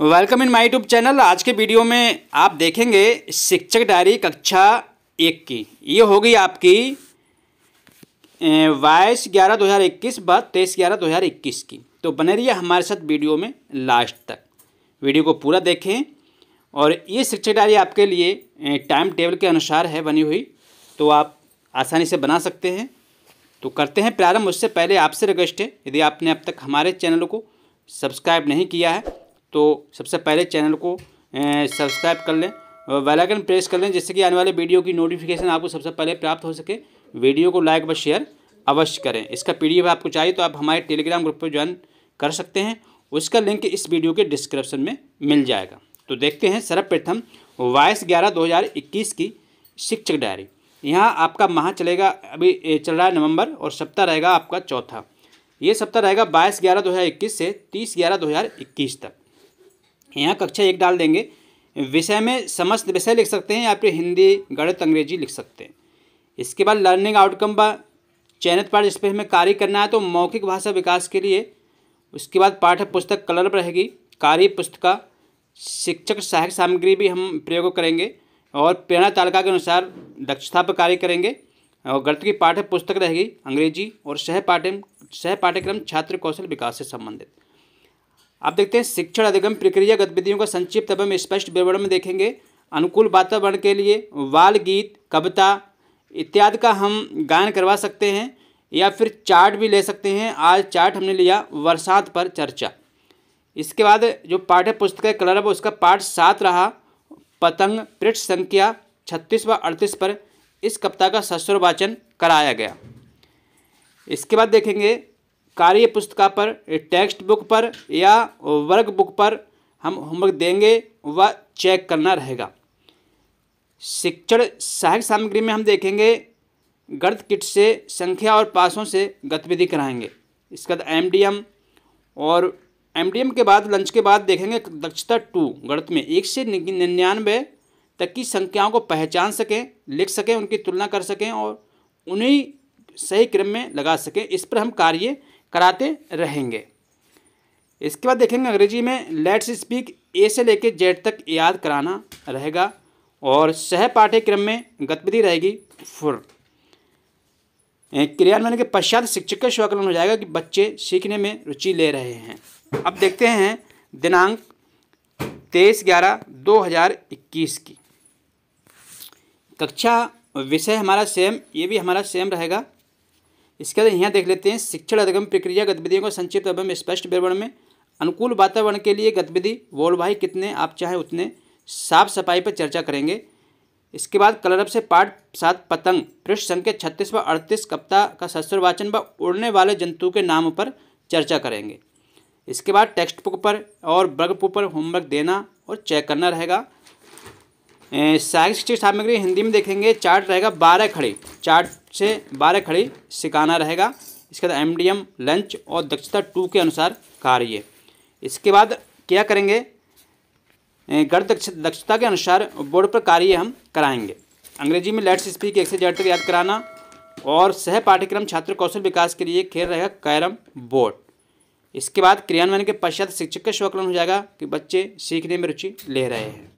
welcome in my YouTube channel आज के video में आप देखेंगे शिक्षक डायरी कक्षा एक की ये होगी आपकी बाईस ग्यारह दो हज़ार इक्कीस व तेईस ग्यारह दो हज़ार इक्कीस की तो बने रहिए हमारे साथ वीडियो में लास्ट तक वीडियो को पूरा देखें और ये शिक्षक डायरी आपके लिए टाइम टेबल के अनुसार है बनी हुई तो आप आसानी से बना सकते हैं तो करते हैं प्रारंभ उससे पहले आपसे रिक्वेस्ट है यदि आपने अब तक हमारे चैनल को सब्सक्राइब नहीं किया है तो सबसे पहले चैनल को सब्सक्राइब कर लें और आइकन प्रेस कर लें जिससे कि आने वाले वीडियो की नोटिफिकेशन आपको सबसे पहले प्राप्त हो सके वीडियो को लाइक व शेयर अवश्य करें इसका पी आपको चाहिए तो आप हमारे टेलीग्राम ग्रुप पर ज्वाइन कर सकते हैं उसका लिंक इस वीडियो के डिस्क्रिप्शन में मिल जाएगा तो देखते हैं सर्वप्रथम बाईस ग्यारह दो हज़ार इक्कीस की शिक्षक डायरी यहाँ आपका माह चलेगा अभी चल रहा है नवंबर और सप्ताह रहेगा आपका चौथा ये सप्ताह रहेगा बाईस ग्यारह दो हज़ार इक्कीस से तीस ग्यारह दो हज़ार इक्कीस तक यहाँ कक्षा एक डाल देंगे विषय में समस्त विषय लिख सकते हैं या फिर हिंदी गणित अंग्रेजी लिख सकते हैं इसके बाद लर्निंग आउटकम व चयनित पाठ जिस पर हमें कार्य करना है तो मौखिक भाषा विकास के लिए उसके बाद पाठ्य पुस्तक कलर पर रहेगी कार्य पुस्तिका शिक्षक सहायक सामग्री भी हम प्रयोग करेंगे और प्रेरणा तालिका के अनुसार दक्षता पर कार्य करेंगे और गणित की पाठ्य पुस्तक रहेगी अंग्रेजी और सह पाठ्य सह पाठ्यक्रम छात्र कौशल विकास से संबंधित आप देखते हैं शिक्षण अधिगम प्रक्रिया गतिविधियों का संक्षिप्त एवं स्पष्ट विवरण में देखेंगे अनुकूल वातावरण के लिए वाल गीत कविता इत्यादि का हम गायन करवा सकते हैं या फिर चार्ट भी ले सकते हैं आज चार्ट हमने लिया बरसात पर चर्चा इसके बाद जो पाठ्य पुस्तक का कलर वो उसका पाठ सात रहा पतंग पृष्ठ संख्या छत्तीस व अड़तीस पर इस कविता का सस्वर वाचन कराया गया इसके बाद देखेंगे कार्य पुस्तिका पर टेक्स्ट बुक पर या वर्क बुक पर हम होमवर्क देंगे व चेक करना रहेगा शिक्षण सहायक सामग्री में हम देखेंगे गर्द किट से संख्या और पासों से गतिविधि कराएंगे इसके बाद एम और एम डी एम के बाद लंच के बाद देखेंगे दक्षता टू गणित में एक से निन्यानवे तक की संख्याओं को पहचान सकें लिख सकें उनकी तुलना कर सकें और उन्हीं सही क्रम में लगा सकें इस पर हम कार्य कराते रहेंगे इसके बाद देखेंगे अंग्रेजी में लेट्स स्पीक ए से लेकर जेड तक याद कराना रहेगा और सह पाठ्यक्रम में गतिविधि रहेगी फुर क्रियान्वयन के पश्चात शिक्षक का स्वाकलन हो जाएगा कि बच्चे सीखने में रुचि ले रहे हैं अब देखते हैं दिनांक तेईस ग्यारह दो हज़ार इक्कीस की कक्षा विषय हमारा सेम ये भी हमारा सेम रहेगा इसके बाद यहाँ देख लेते हैं शिक्षण अधिगम प्रक्रिया गतिविधियों को संक्षिप्त एवं स्पष्ट विवरण में अनुकूल वातावरण के लिए गतिविधि भाई कितने आप चाहे उतने साफ सफाई पर चर्चा करेंगे इसके बाद कलरब से पाठ सात पतंग पृष्ठ संख्या छत्तीस व अड़तीस कप्ता का शस्त्र वाचन व उड़ने वाले जंतु के नाम पर चर्चा करेंगे इसके बाद टेक्स्ट बुक पर और वर्ग बुक पर होमवर्क देना और चेक करना रहेगा साहित्य सामग्री हिंदी में देखेंगे चार्ट रहेगा बारह खड़े चार्ट से बारह खड़ी सिखाना रहेगा इसके बाद एम डी एम लंच और दक्षता टू के अनुसार कार्य इसके बाद क्या करेंगे गढ़ दक्षता के अनुसार बोर्ड पर कार्य हम कराएंगे अंग्रेजी में लेट्स स्पीक एक से जेड तक याद कराना और सह पाठ्यक्रम छात्र कौशल विकास के लिए खेल रहेगा कैरम बोर्ड इसके बाद क्रियान्वयन के पश्चात शिक्षक का शोकलन हो जाएगा कि बच्चे सीखने में रुचि ले रहे हैं